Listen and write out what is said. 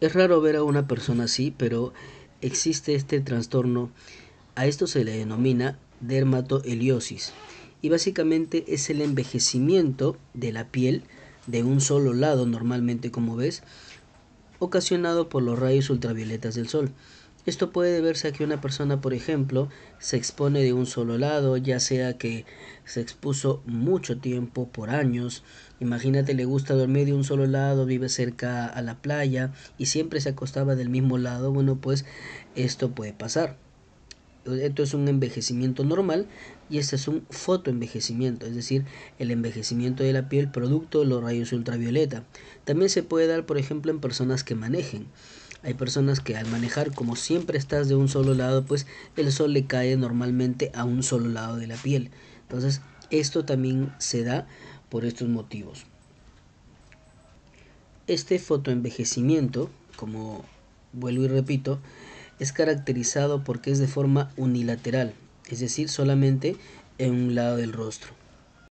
Es raro ver a una persona así, pero existe este trastorno. A esto se le denomina dermatoheliosis y básicamente es el envejecimiento de la piel de un solo lado normalmente como ves, ocasionado por los rayos ultravioletas del sol. Esto puede deberse a que una persona, por ejemplo, se expone de un solo lado, ya sea que se expuso mucho tiempo, por años. Imagínate, le gusta dormir de un solo lado, vive cerca a la playa y siempre se acostaba del mismo lado. Bueno, pues esto puede pasar. Esto es un envejecimiento normal y este es un fotoenvejecimiento, es decir, el envejecimiento de la piel producto de los rayos ultravioleta. También se puede dar, por ejemplo, en personas que manejen. Hay personas que al manejar, como siempre estás de un solo lado, pues el sol le cae normalmente a un solo lado de la piel. Entonces, esto también se da por estos motivos. Este fotoenvejecimiento, como vuelvo y repito, es caracterizado porque es de forma unilateral, es decir, solamente en un lado del rostro.